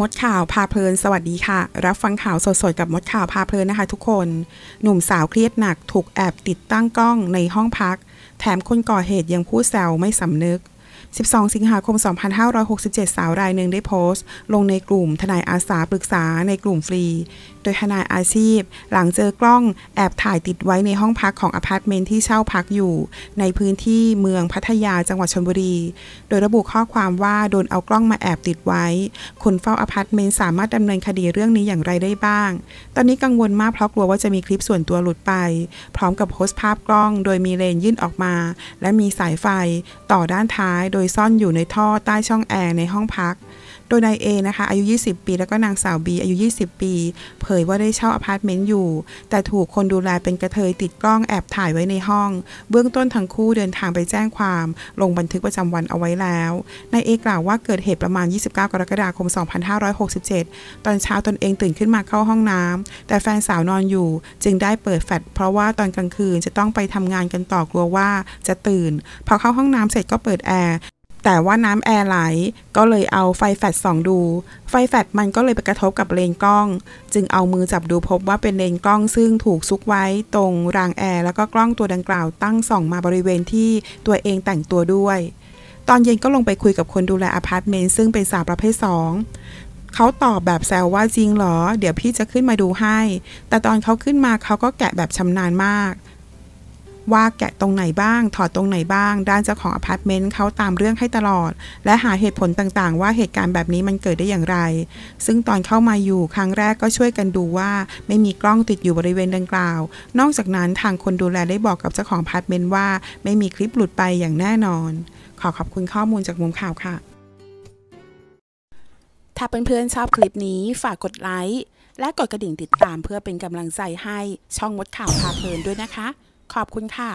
มดข่าวพาเพลินสวัสดีค่ะ รับฟังข่าวสดๆ กับมดข่าวพาเพลินนะคะทุกคน หนุ่มสาวเครียดหนักถูกแอบติดตั้งกล้องในห้องพัก แถมคนก่อเหตุยังพูดแซวไม่สำนึก12 สิงหาคม 2567 สาวรายหนึ่งได้โพสต์ ลงในกลุ่มทนายอาสาปรึกษาในกลุ่มฟรี โดยทนายอาชีพ หลังเจอกล้องแอบถ่ายติดไว้ในห้องพักของอพาร์ตเมนต์ที่เช่าพักอยู่ ในพื้นที่เมืองพัทยาจังหวัดชลบุรี โดยระบุข้อความว่าโดนเอากล้องมาแอบติดไว้คนเฝ้าอพาร์ตเมนต์สามารถดำเนินคดีเรื่องนี้อย่างไรได้บ้าง ตอนนี้กังวลมากเพราะกลัวว่าจะมีคลิปส่วนตัวหลุดไป พร้อมกับโพสต์ภาพกล้อง โดยมีเลนยื่นออกมา และมีสายไฟต่อด้านท้ายโดยซ่อนอยู่ในท่อใต้ช่องแอร์ในห้องพักโดยนายเอนะคะ อายุ 20 ปีแล้วก็นางสาวบีอายุ 20 ปี เผยว่าได้เช่าอพาร์ตเมนต์อยู่ แต่ถูกคนดูแลเป็นกระเทยติดกล้องแอบถ่ายไว้ในห้อง เบื้องต้นทั้งคู่เดินทางไปแจ้งความ ลงบันทึกประจำวันเอาไว้แล้วนายเอกล่าวว่าเกิดเหตุประมาณ 29 กรกฎาคม 2567 ตอนเช้าตนเองตื่นขึ้นมาเข้าห้องน้ำ แต่แฟนสาวนอนอยู่จึงได้เปิดแฟลชเพราะว่าตอนกลางคืนจะต้องไปทำงานกันต่อกลัวว่าจะตื่นพอเข้าห้องน้ำเสร็จก็เปิดแอร์แต่ว่าน้ำแอร์ไหลก็เลยเอาไฟแฟลชส่องดู ไฟแฟลชมันก็เลยไปกระทบกับเลนกล้อง จึงเอามือจับดูพบว่าเป็นเลนกล้องซึ่งถูกซุกไว้ตรงรางแอร์แล้วก็กล้องตัวดังกล่าวตั้งส่องมาบริเวณที่ตัวเองแต่งตัวด้วยตอนเย็นก็ลงไปคุยกับคนดูแลอพาร์ตเมนต์ซึ่งเป็นสาวประเภทสองเขาตอบแบบแซวว่าจริงเหรอ เดี๋ยวพี่จะขึ้นมาดูให้ แต่ตอนเขาขึ้นมาเขาก็แกะแบบชำนาญมากว่าแกะตรงไหนบ้าง ถอดตรงไหนบ้าง ด้านเจ้าของอพาร์ตเมนต์เขาตามเรื่องให้ตลอด และหาเหตุผลต่าง ๆ ว่าเหตุการณ์แบบนี้มันเกิดได้อย่างไร ซึ่งตอนเข้ามาอยู่ครั้งแรกก็ช่วยกันดูว่าไม่มีกล้องติดอยู่บริเวณดังกล่าว นอกจากนั้นทางคนดูแลได้บอกกับเจ้าของอพาร์ตเมนต์ว่า ไม่มีคลิปหลุดไปอย่างแน่นอน ขอขอบคุณข้อมูลจากมุมข่าวค่ะ ถ้าเเพื่อนๆชอบคลิปนี้ฝากกดไลค์และกดกระดิ่งติดตามเพื่อเป็นกำลังใจให้ช่องมดข่าวพาเพลินด้วยนะคะขอบคุณค่ะ